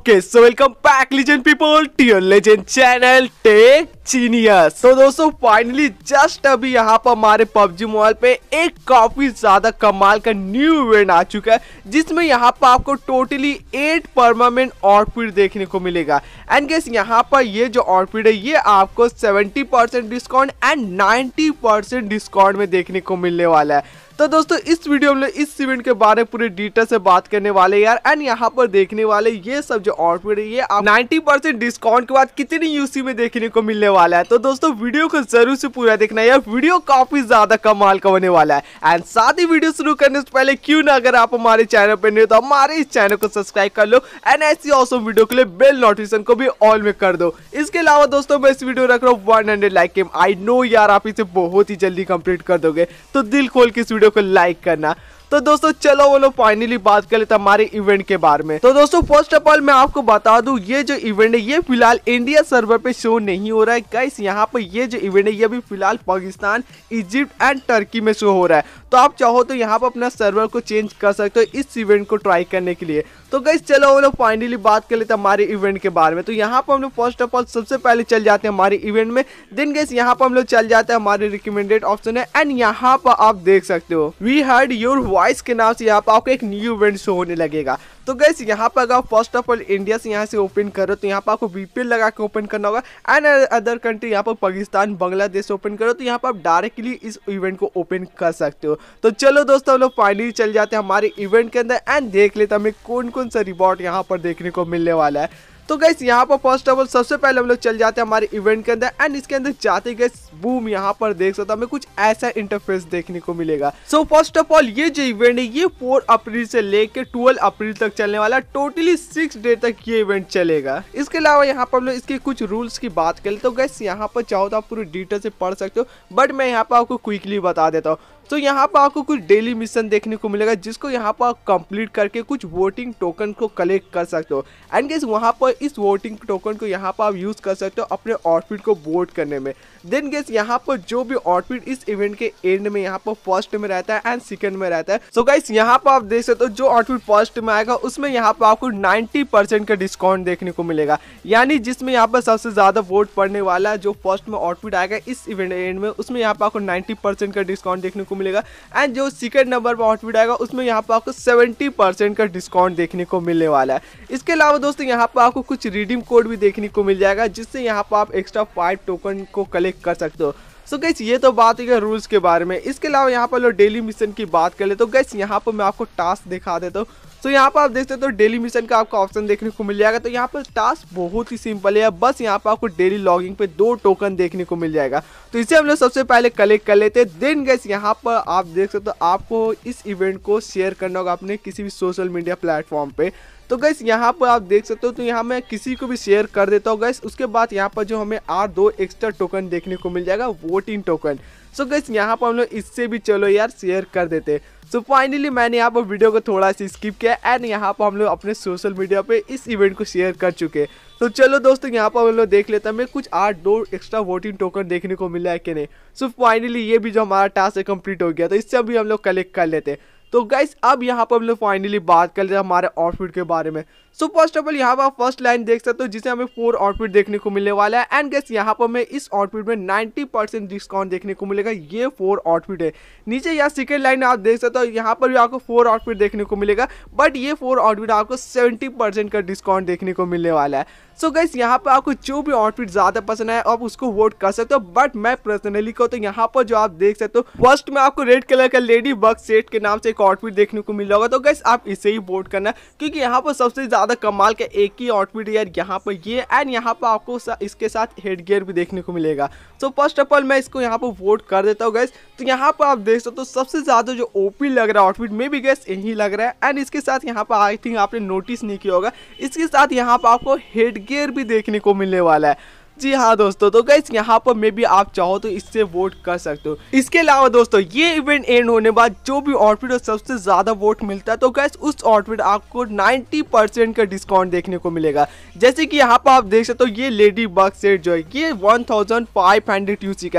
Okay so welcome back legend people to your legend channel tech genius तो दोस्तों finally just अभी यहाँ पर हमारे पबजी मोबाइल पे एक काफी ज्यादा कमाल का न्यू इवेंट आ चुका है जिसमें यहाँ पर आपको टोटली एट परमानेंट आउटफिट देखने को मिलेगा एंड गेस यहाँ पर ये जो आउटफिट है ये आपको 70% डिस्काउंट एंड 90% डिस्काउंट में देखने को मिलने वाला है तो दोस्तों इस वीडियो में इस इवेंट के बारे में पूरे डिटेल से बात करने वाले यार एंड यहाँ पर देखने वाले ये सब जो आउटफिट है ये आप 90% डिस्काउंट के बाद कितनी यूसी में देखने को मिलने वाला है तो दोस्तों वीडियो को जरूर से पूरा देखना यार वीडियो काफी ज्यादा कमाल का होने वाला है एंड साथ ही वीडियो शुरू करने से पहले क्यों ना अगर आप हमारे चैनल पर नहीं हो तो हमारे इस चैनल को सब्सक्राइब कर लो एंड ऐसी औसम वीडियो के लिए बेल नोटिफिकेशन को भी ऑल में कर दो इसके अलावा दोस्तों मैं इस वीडियो रख रहा हूँ वन लाइक आई नो यार आप इसे बहुत ही जल्दी कंप्लीट कर दोगे तो दिल खोल के इस वीडियो वीडियो को लाइक करना तो दोस्तों चलो वो लोग फाइनली बात कर लेते हमारे इवेंट के बारे में तो दोस्तों फर्स्ट ऑफ ऑल मैं आपको बता दूं ये जो इवेंट है ये फिलहाल इंडिया सर्वर पे शो नहीं हो रहा है गाइस यहाँ पर ये जो इवेंट है ये भी फिलहाल पाकिस्तान इजिप्ट एंड टर्की में शो हो रहा है तो आप चाहो तो यहाँ पर अपना सर्वर को चेंज कर सकते हो इस इवेंट को ट्राई करने के लिए तो गई चलो हम लोग फाइनली बात कर लेते हैं हमारे इवेंट के बारे में तो यहाँ पर हम लोग फर्स्ट ऑफ ऑल सबसे पहले चल जाते हैं हमारे इवेंट में देन गई यहाँ पर हम लोग चल जाते हैं हमारे रिकमेंडेड ऑप्शन है एंड यहाँ पर आप देख सकते हो वी हर्ड योर वॉइस के नाम से यहाँ पर आपको एक न्यू इवेंट शो होने लगेगा तो गैस यहाँ पर अगर आप फर्स्ट ऑफ ऑल इंडिया से यहाँ से ओपन करो तो यहाँ पर आपको बीपीएल लगा के ओपन करना होगा एंड अदर कंट्री यहाँ पर पाकिस्तान बांग्लादेश से ओपन करो तो यहाँ पर आप डायरेक्टली इस इवेंट को ओपन कर सकते हो तो चलो दोस्तों हम लोग फाइनली चल जाते हैं हमारे इवेंट के अंदर एंड देख लेते हमें कौन कौन सा रिवॉर्ड यहाँ पर देखने को मिलने वाला है तो गैस यहाँ पर फर्स्ट ऑफ ऑल सबसे पहले हम लोग चल जाते हैं हमारे इवेंट के अंदर एंड इसके अंदर जाते गए बूम यहाँ पर देख सकते हमें कुछ ऐसा इंटरफेस देखने को मिलेगा सो फर्स्ट ऑफ ऑल ये जो इवेंट है ये फोर अप्रैल से लेकर ट्वेल्व अप्रैल तक चलने वाला टोटली सिक्स डे तक ये इवेंट चलेगा इसके अलावा यहाँ पर हम लोग इसके कुछ रूल्स की बात करें तो गैस यहाँ पर चाहो तो आप पूरी डिटेल से पढ़ सकते हो बट मैं यहाँ पर आपको क्विकली बता देता हूँ तो यहाँ पर आपको कुछ डेली मिशन देखने को मिलेगा जिसको यहाँ पर आप कंप्लीट करके कुछ वोटिंग टोकन को कलेक्ट कर सकते हो एंड गेस वहाँ पर इस वोटिंग टोकन को यहाँ पर आप यूज़ कर सकते हो अपने आउटफिट को वोट करने में देन गेस यहाँ पर जो भी आउटफिट इस इवेंट के एंड में यहाँ पर फर्स्ट में रहता है एंड सेकेंड में रहता है सो गाइस यहाँ पर आप देख सकते हो जो आउटफिट फर्स्ट में आएगा उसमें यहाँ पर आपको नाइन्टी का डिस्काउंट देखने को मिलेगा यानी जिसमें यहाँ पर सबसे ज़्यादा वोट पड़ने वाला जो फर्स्ट में आउटफिट आएगा इस इवेंट एंड में उसमें यहाँ पर आपको नाइन्टी का डिस्काउंट देखने को मिलेगा एंड जो सीक्रेट नंबर पर आउटफिट आएगा उसमें यहाँ पर आपको सेवेंटी परसेंट का डिस्काउंट देखने को मिलने वाला है इसके अलावा दोस्तों यहाँ पर आपको कुछ रिडीम कोड भी देखने को मिल जाएगा जिससे यहाँ पर आप एक्स्ट्रा फाइव टोकन को कलेक्ट कर सकते हो सो गैस ये तो बात है रूल्स के बारे में इसके अलावा यहाँ पर लोग डेली मिशन की बात कर ले तो गैस यहाँ पर मैं आपको टास्क दिखा देता हूँ सो so, यहाँ पर आप देखते हो तो डेली मिशन का आपको ऑप्शन देखने को मिल जाएगा तो यहाँ पर टास्क बहुत ही सिंपल है बस यहाँ पर आपको डेली लॉगिंग पे दो टोकन देखने को मिल जाएगा तो इसे हम लोग सबसे पहले कलेक्ट कर लेते हैं देन गैस यहाँ पर आप देख सकते हो आपको इस इवेंट को शेयर करना होगा अपने किसी भी सोशल मीडिया प्लेटफॉर्म पर तो गैस यहाँ पर आप देख सकते हो तो यहाँ मैं किसी को भी शेयर कर देता हूँ गैस उसके बाद यहाँ पर जो हमें आर दो एक्स्ट्रा टोकन देखने को मिल जाएगा वोटिंग टोकन सो गैस यहाँ पर हम लोग इससे भी चलो यार शेयर कर देते सो so फाइनली मैंने यहाँ पर वीडियो को थोड़ा सा स्किप किया एंड यहाँ पर हम लोग अपने सोशल मीडिया पे इस इवेंट को शेयर कर चुके तो चलो दोस्तों यहाँ पर हम लोग देख लेते हैं हमें कुछ आठ दो एक्स्ट्रा वोटिंग टोकन देखने को मिला है कि नहीं सो so फाइनली ये भी जो हमारा टास्क है कम्प्लीट हो गया तो इससे अभी हम लोग कलेक्ट कर लेते हैं तो गाइस अब यहाँ पर हम लोग फाइनली बात कर लेते हैं हमारे आउटफिट के बारे में सो फर्स्ट ऑफ ऑल यहाँ पर फर्स्ट लाइन देख सकते हो जिसे हमें फोर आउटफिट देखने को मिलने वाला है एंड गैस यहाँ पर हमें इस आउटफिट में 90 परसेंट डिस्काउंट देखने को मिलेगा ये फोर आउटफिट है नीचे यहाँ सेकेंड लाइन आप देख सकते हो यहाँ पर भी आपको फोर आउटफिट देखने को मिलेगा बट ये फोर आउटफिट आपको सेवेंटी का डिस्काउंट देखने को मिलने वाला है सो गैस यहाँ पर आपको जो भी आउटफिट ज़्यादा पसंद आए आप उसको वोट कर सकते हो बट मैं पर्सनली कहूँ तो यहाँ पर जो आप देख सकते हो फर्स्ट में आपको रेड कलर का लेडी बग सेट के नाम से एक आउटफिट देखने को मिला होगा तो गैस आप इसे ही बोर्ड करना क्योंकि यहाँ पर सबसे ज़्यादा कमाल का एक ही आउटफिट यार यहाँ पर ये एंड यहाँ पर आपको इसके साथ हेड गियर भी देखने को मिलेगा सो फर्स्ट ऑफ ऑल मैं इसको यहाँ पर वोट कर देता हूँ गैस तो यहाँ पर आप देख सकते हो सबसे ज़्यादा जो ओपी लग रहा है आउटफिट में भी गैस यही लग रहा है एंड इसके साथ यहाँ पर आई थिंक आपने नोटिस नहीं किया होगा इसके साथ यहाँ पर आपको हेड गियर भी देखने को मिलने वाला है जी हाँ दोस्तों तो गैस यहाँ पर मे भी आप चाहो तो इससे वोट कर सकते हो इसके अलावा दोस्तों ये इवेंट एंड होने बाद जो भी आउटफिट और सबसे ज्यादा वोट मिलता है तो गैस उस आउटफिट आपको 90 परसेंट का डिस्काउंट देखने को मिलेगा जैसे कि यहाँ पर आप देख सकते हो ये लेडी बग सेट जो है ये वन थाउजेंड का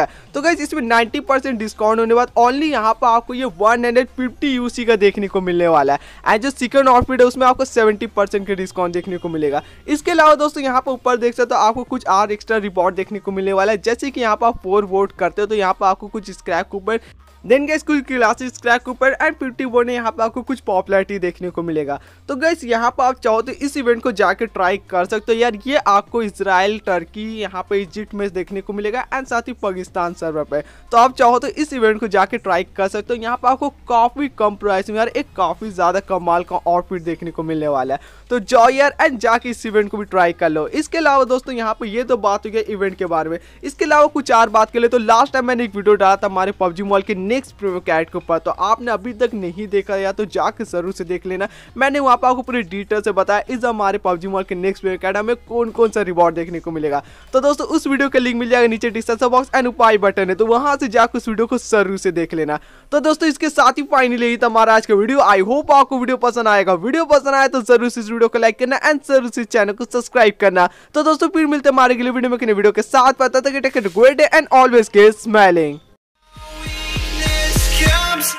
है तो गैस इसमें नाइन्टी डिस्काउंट होने बाद ओनली यहाँ पर आपको ये वन यूसी का देखने को मिलने वाला है एंड जो सेकंड आउटफिट है उसमें आपको सेवेंटी परसेंट का डिस्काउंट देखने को मिलेगा इसके अलावा दोस्तों यहाँ पर ऊपर देख सकते हो आपको कुछ आर एक्स्ट्रा एक्स्ट्रा रिवॉर्ड देखने को मिलने वाला है जैसे कि यहाँ पर आप फोर वोट करते हो तो यहाँ पर आपको कुछ स्क्रैप कूपन देन गैस कुछ क्लासेस क्रैक ऊपर एंड फिफ्टी वो ने यहाँ पर आपको कुछ पॉपुलरिटी देखने को मिलेगा तो गैस यहाँ पर आप चाहो तो इस इवेंट को जाकर ट्राई कर सकते हो यार ये आपको इसराइल टर्की यहाँ पर इजिप्ट में देखने को मिलेगा एंड साथ ही पाकिस्तान सर्वर पर तो आप चाहो तो इस इवेंट को जाकर ट्राई कर सकते हो यहाँ पर आपको काफ़ी कम प्राइस में यार एक काफ़ी ज़्यादा कमाल का आउटफिट देखने को मिलने वाला है तो जाओ यार एंड जाके इस इवेंट को भी ट्राई कर लो इसके अलावा दोस्तों यहाँ पर ये तो बात हो गई इवेंट के बारे में इसके अलावा कुछ और बात कर ले तो लास्ट टाइम मैंने एक वीडियो डाला था हमारे पबजी मॉल के नेक्स्ट प्रीव्यू कैट के ऊपर तो आपने अभी तक नहीं देखा या तो जाकर जरूर से देख लेना मैंने वहाँ पर आपको पूरी डिटेल से बताया इस हमारे पबजी मॉल के नेक्स्ट प्रीव्यू कैट हमें कौन कौन सा रिवॉर्ड देखने को मिलेगा तो दोस्तों उस वीडियो का लिंक मिल जाएगा नीचे डिस्क्रिप्शन बॉक्स एंड उपाय बटन है तो वहाँ से जाकर उस वीडियो को जरूर से देख लेना तो दोस्तों इसके साथ ही फाइनली यही हमारा आज का वीडियो आई होप आपको वीडियो पसंद आएगा वीडियो पसंद आए तो जरूर से इस वीडियो को लाइक करना एंड जरूर से चैनल को सब्सक्राइब करना तो दोस्तों फिर मिलते हैं हमारे अगले वीडियो में वीडियो के साथ पता था कि take good and always keep smiling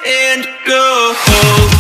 and go home.